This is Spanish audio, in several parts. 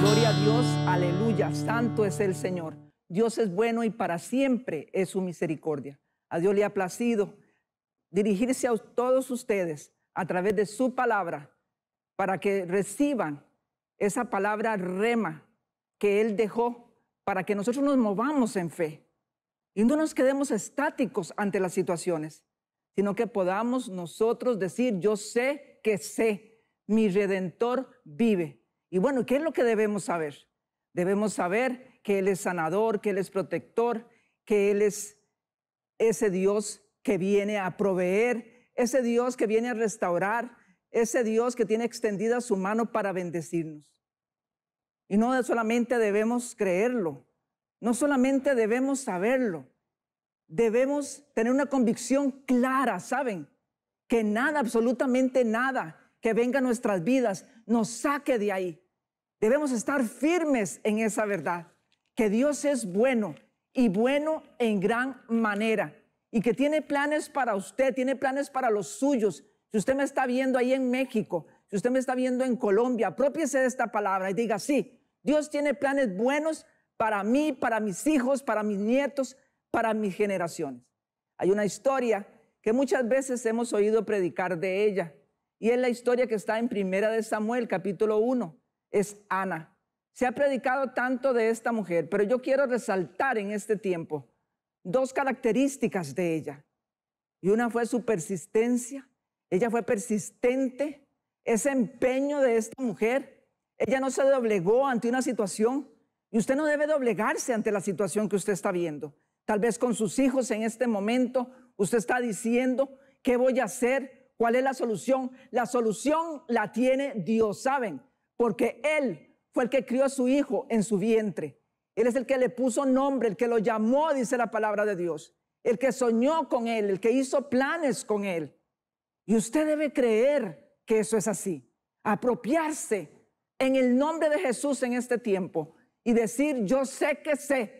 Gloria a Dios, aleluya, santo es el Señor. Dios es bueno y para siempre es su misericordia. A Dios le ha placido dirigirse a todos ustedes a través de su palabra para que reciban esa palabra rema que Él dejó para que nosotros nos movamos en fe y no nos quedemos estáticos ante las situaciones, sino que podamos nosotros decir, yo sé que sé, mi redentor vive. Y bueno, ¿qué es lo que debemos saber? Debemos saber que Él es sanador, que Él es protector, que Él es ese Dios que viene a proveer, ese Dios que viene a restaurar, ese Dios que tiene extendida su mano para bendecirnos. Y no solamente debemos creerlo, no solamente debemos saberlo, debemos tener una convicción clara, ¿saben? Que nada, absolutamente nada que venga a nuestras vidas nos saque de ahí. Debemos estar firmes en esa verdad, que Dios es bueno y bueno en gran manera y que tiene planes para usted, tiene planes para los suyos. Si usted me está viendo ahí en México, si usted me está viendo en Colombia, apropiese de esta palabra y diga, sí, Dios tiene planes buenos para mí, para mis hijos, para mis nietos, para mis generaciones. Hay una historia que muchas veces hemos oído predicar de ella y es la historia que está en Primera de Samuel capítulo 1, es Ana. Se ha predicado tanto de esta mujer, pero yo quiero resaltar en este tiempo dos características de ella. Y una fue su persistencia, ella fue persistente, ese empeño de esta mujer, ella no se doblegó ante una situación y usted no debe doblegarse ante la situación que usted está viendo tal vez con sus hijos en este momento, usted está diciendo, ¿qué voy a hacer? ¿Cuál es la solución? La solución la tiene Dios, ¿saben? Porque Él fue el que crió a su hijo en su vientre. Él es el que le puso nombre, el que lo llamó, dice la palabra de Dios. El que soñó con Él, el que hizo planes con Él. Y usted debe creer que eso es así. Apropiarse en el nombre de Jesús en este tiempo y decir, yo sé que sé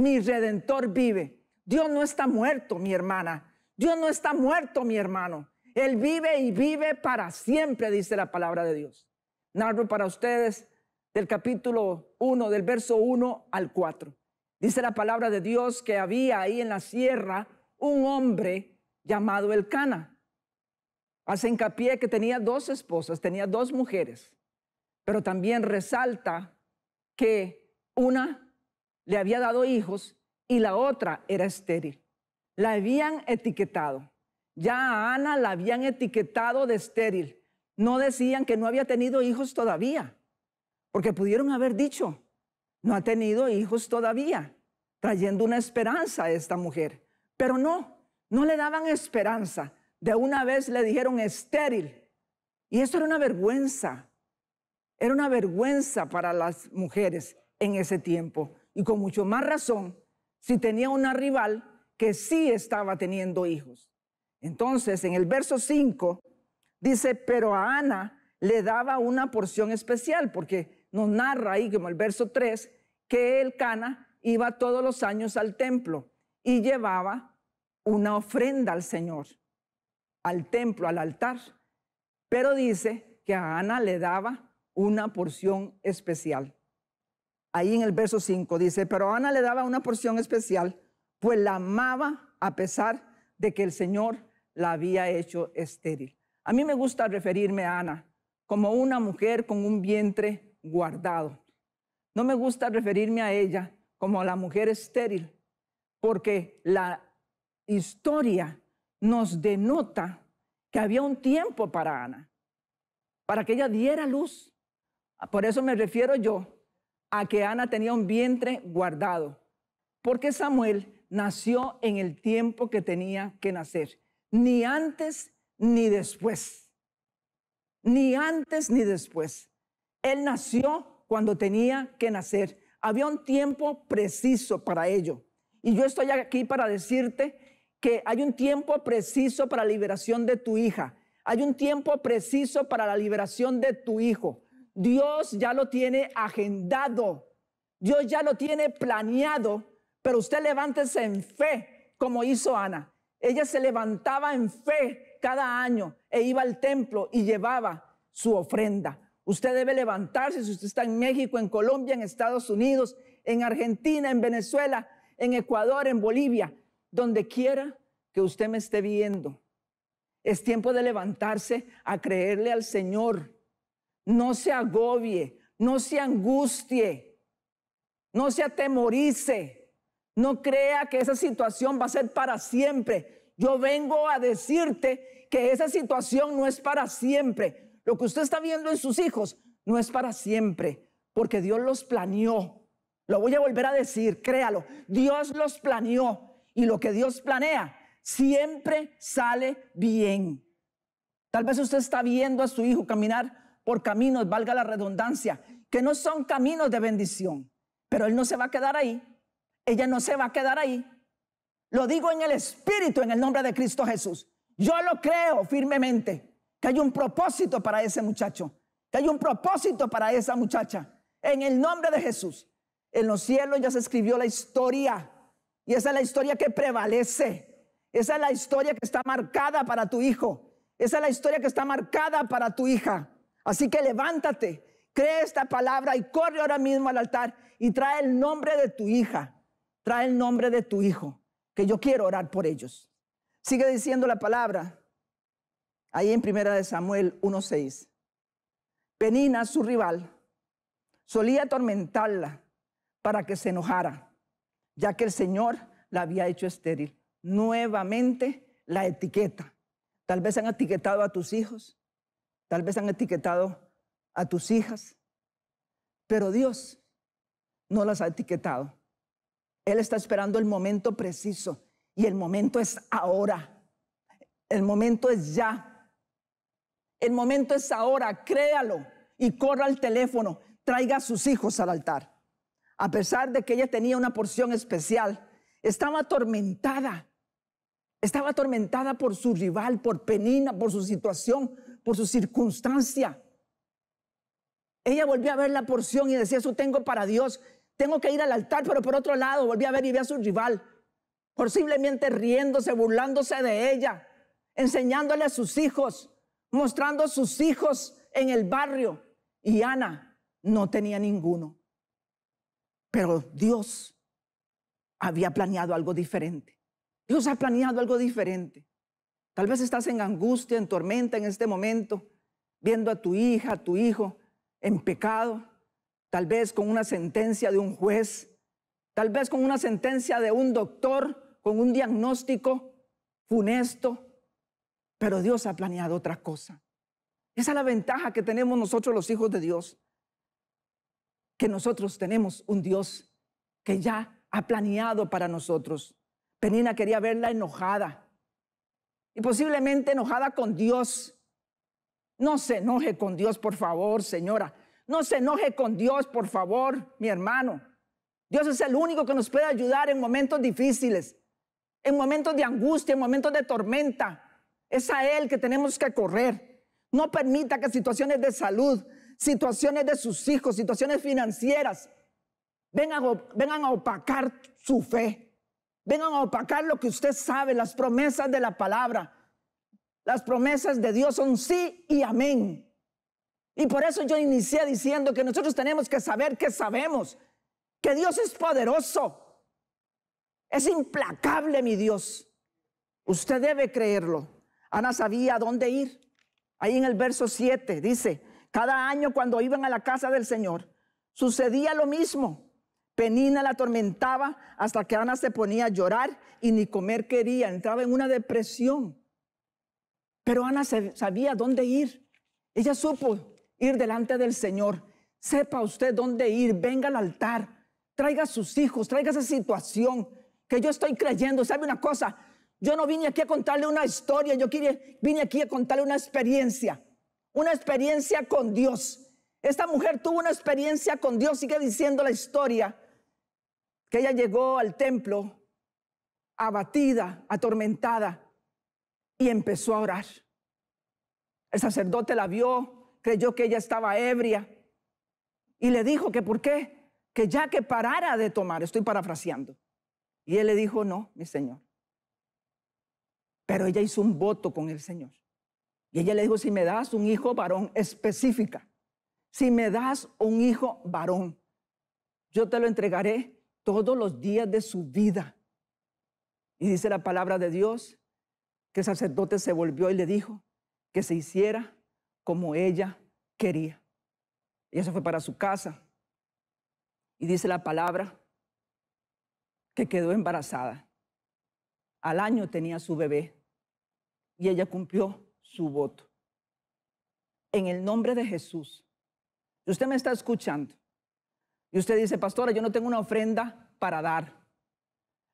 mi redentor vive. Dios no está muerto, mi hermana. Dios no está muerto, mi hermano. Él vive y vive para siempre, dice la palabra de Dios. Narro para ustedes del capítulo 1, del verso 1 al 4. Dice la palabra de Dios que había ahí en la sierra un hombre llamado Elcana, Cana. Hace hincapié que tenía dos esposas, tenía dos mujeres, pero también resalta que una le había dado hijos y la otra era estéril. La habían etiquetado. Ya a Ana la habían etiquetado de estéril. No decían que no había tenido hijos todavía, porque pudieron haber dicho, no ha tenido hijos todavía, trayendo una esperanza a esta mujer. Pero no, no le daban esperanza. De una vez le dijeron estéril. Y eso era una vergüenza. Era una vergüenza para las mujeres en ese tiempo y con mucho más razón si tenía una rival que sí estaba teniendo hijos. Entonces, en el verso 5 dice, pero a Ana le daba una porción especial, porque nos narra ahí, como el verso 3, que el Cana iba todos los años al templo y llevaba una ofrenda al Señor, al templo, al altar. Pero dice que a Ana le daba una porción especial ahí en el verso 5 dice, pero Ana le daba una porción especial, pues la amaba a pesar de que el Señor la había hecho estéril. A mí me gusta referirme a Ana como una mujer con un vientre guardado. No me gusta referirme a ella como la mujer estéril, porque la historia nos denota que había un tiempo para Ana, para que ella diera luz. Por eso me refiero yo a que Ana tenía un vientre guardado, porque Samuel nació en el tiempo que tenía que nacer, ni antes ni después, ni antes ni después. Él nació cuando tenía que nacer. Había un tiempo preciso para ello. Y yo estoy aquí para decirte que hay un tiempo preciso para la liberación de tu hija. Hay un tiempo preciso para la liberación de tu hijo. Dios ya lo tiene agendado, Dios ya lo tiene planeado, pero usted levántese en fe, como hizo Ana. Ella se levantaba en fe cada año e iba al templo y llevaba su ofrenda. Usted debe levantarse si usted está en México, en Colombia, en Estados Unidos, en Argentina, en Venezuela, en Ecuador, en Bolivia, donde quiera que usted me esté viendo. Es tiempo de levantarse a creerle al Señor no se agobie, no se angustie, no se atemorice, no crea que esa situación va a ser para siempre. Yo vengo a decirte que esa situación no es para siempre. Lo que usted está viendo en sus hijos no es para siempre, porque Dios los planeó. Lo voy a volver a decir, créalo. Dios los planeó y lo que Dios planea siempre sale bien. Tal vez usted está viendo a su hijo caminar por caminos, valga la redundancia, que no son caminos de bendición. Pero Él no se va a quedar ahí. Ella no se va a quedar ahí. Lo digo en el Espíritu, en el nombre de Cristo Jesús. Yo lo creo firmemente, que hay un propósito para ese muchacho, que hay un propósito para esa muchacha. En el nombre de Jesús. En los cielos ya se escribió la historia. Y esa es la historia que prevalece. Esa es la historia que está marcada para tu hijo. Esa es la historia que está marcada para tu hija. Así que levántate, cree esta palabra y corre ahora mismo al altar y trae el nombre de tu hija, trae el nombre de tu hijo, que yo quiero orar por ellos. Sigue diciendo la palabra, ahí en Primera de Samuel 1.6. Penina, su rival, solía atormentarla para que se enojara, ya que el Señor la había hecho estéril. Nuevamente la etiqueta. Tal vez han etiquetado a tus hijos, Tal vez han etiquetado a tus hijas, pero Dios no las ha etiquetado. Él está esperando el momento preciso y el momento es ahora. El momento es ya. El momento es ahora, créalo y corra al teléfono, traiga a sus hijos al altar. A pesar de que ella tenía una porción especial, estaba atormentada. Estaba atormentada por su rival, por Penina, por su situación, por su circunstancia. Ella volvió a ver la porción y decía, eso tengo para Dios, tengo que ir al altar, pero por otro lado volvió a ver y ve a su rival, posiblemente riéndose, burlándose de ella, enseñándole a sus hijos, mostrando sus hijos en el barrio. Y Ana no tenía ninguno. Pero Dios había planeado algo diferente. Dios ha planeado algo diferente. Tal vez estás en angustia, en tormenta en este momento, viendo a tu hija, a tu hijo en pecado, tal vez con una sentencia de un juez, tal vez con una sentencia de un doctor, con un diagnóstico funesto, pero Dios ha planeado otra cosa. Esa es la ventaja que tenemos nosotros los hijos de Dios, que nosotros tenemos un Dios que ya ha planeado para nosotros. Penina quería verla enojada, y posiblemente enojada con Dios. No se enoje con Dios, por favor, señora. No se enoje con Dios, por favor, mi hermano. Dios es el único que nos puede ayudar en momentos difíciles, en momentos de angustia, en momentos de tormenta. Es a Él que tenemos que correr. No permita que situaciones de salud, situaciones de sus hijos, situaciones financieras vengan a, vengan a opacar su fe vengan a opacar lo que usted sabe, las promesas de la palabra. Las promesas de Dios son sí y amén. Y por eso yo inicié diciendo que nosotros tenemos que saber que sabemos, que Dios es poderoso, es implacable mi Dios. Usted debe creerlo. Ana sabía dónde ir. Ahí en el verso 7 dice, cada año cuando iban a la casa del Señor, sucedía lo mismo. Venina la atormentaba hasta que Ana se ponía a llorar y ni comer quería, entraba en una depresión. Pero Ana sabía dónde ir. Ella supo ir delante del Señor. Sepa usted dónde ir, venga al altar, traiga a sus hijos, traiga esa situación que yo estoy creyendo. ¿Sabe una cosa? Yo no vine aquí a contarle una historia, yo vine aquí a contarle una experiencia, una experiencia con Dios. Esta mujer tuvo una experiencia con Dios, sigue diciendo la historia que ella llegó al templo abatida, atormentada, y empezó a orar. El sacerdote la vio, creyó que ella estaba ebria, y le dijo que por qué, que ya que parara de tomar, estoy parafraseando. Y él le dijo, no, mi Señor. Pero ella hizo un voto con el Señor. Y ella le dijo, si me das un hijo varón específica, si me das un hijo varón, yo te lo entregaré todos los días de su vida. Y dice la palabra de Dios que el sacerdote se volvió y le dijo que se hiciera como ella quería. Ella se fue para su casa y dice la palabra que quedó embarazada. Al año tenía su bebé y ella cumplió su voto. En el nombre de Jesús. usted me está escuchando y usted dice, pastora, yo no tengo una ofrenda para dar.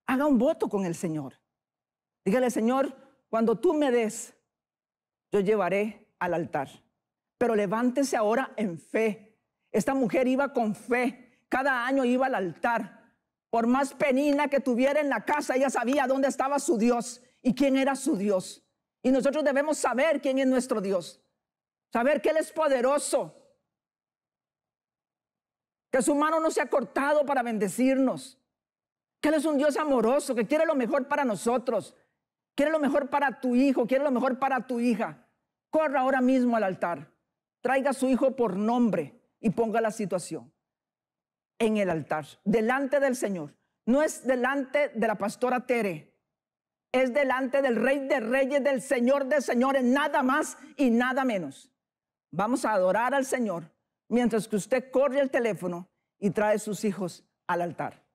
Haga un voto con el Señor. Dígale, Señor, cuando tú me des, yo llevaré al altar. Pero levántese ahora en fe. Esta mujer iba con fe. Cada año iba al altar. Por más penina que tuviera en la casa, ella sabía dónde estaba su Dios y quién era su Dios. Y nosotros debemos saber quién es nuestro Dios. Saber que Él es poderoso su mano no se ha cortado para bendecirnos, que Él es un Dios amoroso, que quiere lo mejor para nosotros, quiere lo mejor para tu hijo, quiere lo mejor para tu hija. Corra ahora mismo al altar, traiga a su hijo por nombre y ponga la situación en el altar, delante del Señor. No es delante de la pastora Tere, es delante del Rey de Reyes, del Señor de Señores, nada más y nada menos. Vamos a adorar al Señor mientras que usted corre el teléfono y trae sus hijos al altar.